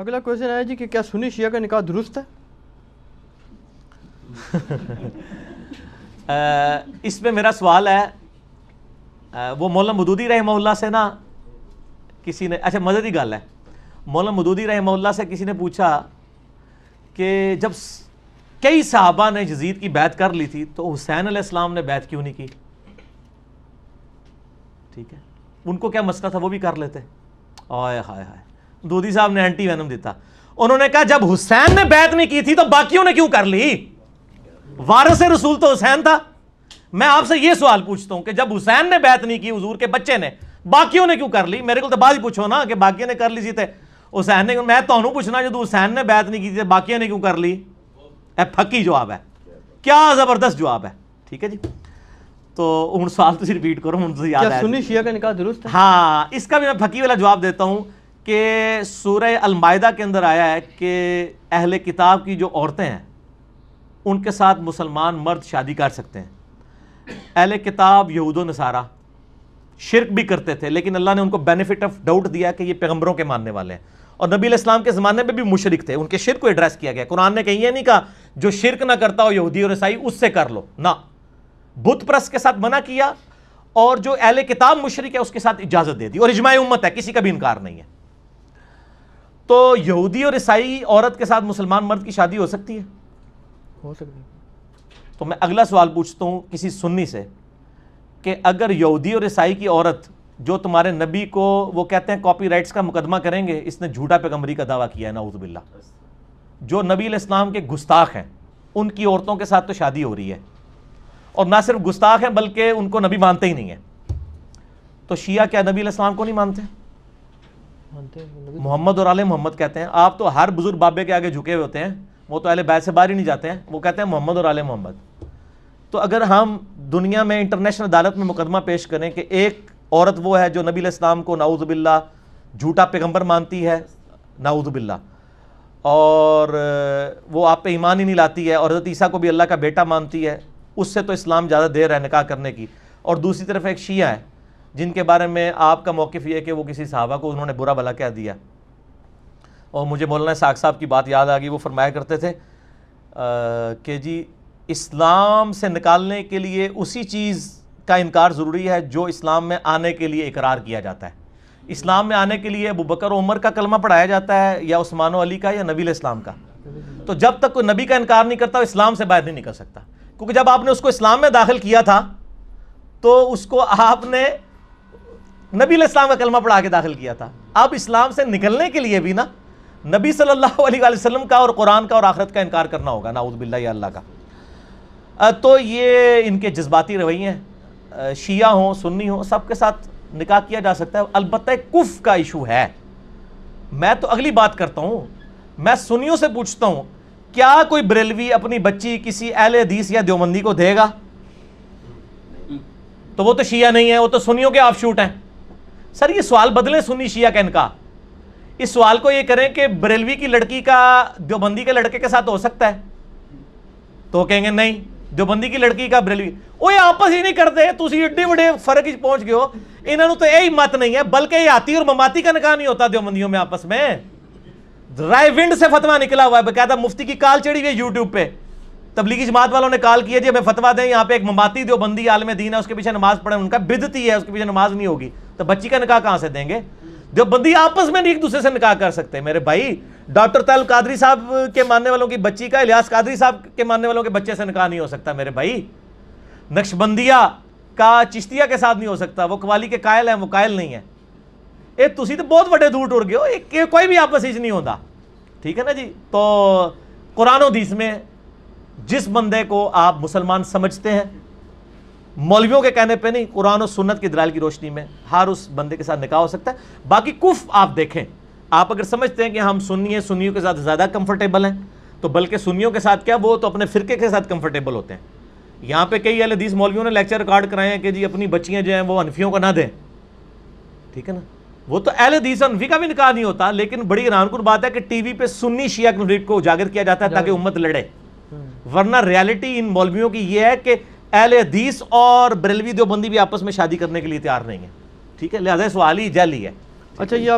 अगला क्वेश्चन है जी कि क्या सुनी शिया का निकाह दुरुस्त है इस पे मेरा सवाल है आ, वो मौलम मदूदी रहमल्ला से ना किसी ने अच्छा मजे की गल है मौलम मदूदी रहमल्ला से किसी ने पूछा कि जब कई साहबा ने जजीद की बैत कर ली थी तो हुसैन अलैहिस्सलाम ने बैत क्यों नहीं की ठीक है उनको क्या मसला था वो भी कर लेते हाय हाय हाय दूधी साहब ने एंटी वैनम देता उन्होंने कहा जब हुसैन ने बैत नहीं की थी तो बाकियों ने क्यों कर ली वारस रसूल तो हुसैन था मैं आपसे यह सवाल पूछता हूं कि जब हुसैन ने बैत नहीं की हुजूर के बच्चे ने बाकियों ने क्यों कर ली मेरे को तो बाद ही पूछो ना कि बाकियों ने कर ली जीते हुसैन ने मैं तो पूछना जो हुसैन ने बैत नहीं की थी बाकियों ने क्यों कर ली फकी जवाब है क्या जबरदस्त जवाब है ठीक है जी तो हूँ सवाल तो रिपीट करो हूँ याद सुनी शिया का निकाह दुरुस्त है हाँ इसका भी मैं फकी वाला जवाब देता हूँ कि सूर्य अलमायदा के अंदर आया है कि अहल किताब की जो औरतें हैं उनके साथ मुसलमान मर्द शादी कर सकते हैं अहल किताब यहूद नसारा शिरक भी करते थे लेकिन अल्लाह ने उनको बेनिफिट ऑफ डाउट दिया कि ये पैगम्बरों के मानने वाले हैं और नबी इस्लाम के ज़माने में भी मुशरक थे उनके शिरक को एड्रेस किया गया कुरान ने कहीं ये नहीं कहा जो शिरक ना करता हो यहूदी और ईसाई उससे कर लो ना बुत प्रस के साथ मना किया और जो एहले किताब मुशरक है उसके साथ इजाजत दे दी और इजमाय उम्मत है किसी का भी इनकार नहीं है तो यहूदी और ईसाई औरत के साथ मुसलमान मर्द की शादी हो सकती है हो सकती है तो मैं अगला सवाल पूछता हूं किसी सुन्नी से कि अगर यहूदी और ईसाई की औरत जो तुम्हारे नबी को वो कहते हैं राइट्स का मुकदमा करेंगे इसने झूठा पैगम्बरी का दावा किया है नाउजबिल्ला जो नबी इस्लाम के गुस्ताख हैं उनकी औरतों के साथ तो शादी हो रही है और ना सिर्फ गुस्ताख हैं बल्कि उनको नबी मानते ही नहीं है तो शिया क्या नबी इस्लाम को नहीं मानते तो- मोहम्मद और आल मोहम्मद कहते हैं आप तो हर बुजुर्ग बाबे के आगे झुके हुए होते हैं वो तो अहले बैसे बाहर ही नहीं जाते हैं वो कहते हैं मोहम्मद और आल मोहम्मद तो अगर हम दुनिया में इंटरनेशनल अदालत में मुकदमा पेश करें कि एक औरत वो है जो नबी इस्लाम को नाउज़बिल्ला झूठा पैगम्बर मानती है नाउज़बिल्ला और वो आप पे ईमान ही नहीं लाती है और हज़रत ईसा को भी अल्लाह का बेटा मानती है उससे तो इस्लाम ज़्यादा देर है निकाह करने की और दूसरी तरफ एक शिया है जिनके बारे में आपका मौक़ ये है कि वो किसी साहबा को उन्होंने बुरा भला कह दिया और मुझे मौलाना साग साहब की बात याद आ गई वो फरमाया करते थे कि जी इस्लाम से निकालने के लिए उसी चीज़ का इनकार ज़रूरी है जो इस्लाम में आने के लिए इकरार किया जाता है इस्लाम में आने के लिए अबू बकर उमर का कलमा पढ़ाया जाता है या उस्मान अली का या नबी इस्लाम का तो जब तक कोई नबी का इनकार नहीं करता इस्लाम से बाहर नहीं निकल सकता क्योंकि जब आपने उसको इस्लाम में दाखिल किया था तो उसको आपने नबी इस्लाम का कलमा पढ़ा के दाखिल किया था अब इस्लाम से निकलने के लिए भी ना नबी सल्लल्लाहु अलैहि वसल्लम का और कुरान का और आखरत का इनकार करना होगा नाउदबिल्ला अल्लाह का तो ये इनके जज्बाती रवैये हैं शिया हों सुन्नी हों सबके साथ निकाह किया जा सकता है अलबत्त कुफ़ का इशू है मैं तो अगली बात करता हूँ मैं सुनियों से पूछता हूँ क्या कोई बरेलवी अपनी बच्ची किसी अहल हदीस या देवबंदी को देगा तो वो तो शिया नहीं है वो तो सुनियों के आप शूट हैं सर ये सवाल बदलें सुनी शिया कैन का इस सवाल को ये करें कि बरेलवी की लड़की का देवबंदी के लड़के के साथ हो सकता है तो कहेंगे नहीं देवबंदी की लड़की का बरेलवी वो ये आपस ही नहीं करते तुम एडे वे फर्क पहुंच गए हो इन्हों तो यही मत नहीं है बल्कि ये आती और ममाती का निकाह नहीं होता देवबंदियों में आपस में रायविंड से फतवा निकला हुआ है बकायदा मुफ्ती की काल चढ़ी हुई है यूट्यूब पे तबलीगी जमात वालों ने काल किया जी हमें फतवा दें यहाँ पे एक ममाती दो बंदी आलम दीन है उसके पीछे नमाज पढ़े उनका बिदती है उसके पीछे नमाज नहीं होगी तो बच्ची का निकाह कहाँ से देंगे जो बंदी आपस में नहीं एक दूसरे से निकाह कर सकते मेरे भाई डॉक्टर तैल कादरी साहब के मानने वालों की बच्ची का इलियास कादरी साहब के मानने वालों के बच्चे से निकाह नहीं हो सकता मेरे भाई नक्शबंदिया का चिश्तिया के साथ नहीं हो सकता वो कवाली के कायल है वो कायल नहीं है ये तुम तो बहुत बड़े दूर ਟੁਰ गए हो एक कोई भी आपस ਵਿੱਚ नहीं होता ठीक है ना जी तो कुरान हदीस में जिस बंदे को आप मुसलमान समझते हैं मौलवियों के कहने पे नहीं कुरान और सुन्नत की दलाल की रोशनी में हर उस बंदे के साथ निकाह हो सकता है बाकी कुफ आप देखें आप अगर समझते हैं कि हम सुन्नी हैं सुनियों के साथ ज़्यादा कंफर्टेबल हैं तो बल्कि सुनियों के साथ क्या वो तो अपने फिरके के साथ कंफर्टेबल होते हैं यहाँ पे कई अलदीस मौलवियों ने लेक्चर रिकॉर्ड कराए हैं कि जी अपनी बच्चियाँ जो हैं वो अनफियों को ना दें ठीक है ना वो तो एल हदीस वी का भी निकाह नहीं होता लेकिन बड़ी कुन बात है कि टीवी पे सुन्नी शिया कन्फ्लिक्ट को उजागर किया जाता है ताकि उम्मत लड़े हम्म। वरना रियलिटी इन मौलवियों की यह है कि एल हदीस और बरेलवी देवबंदी भी आपस में शादी करने के लिए तैयार नहीं है ठीक है लिहाजा सवाल ही जल है अच्छा ये आप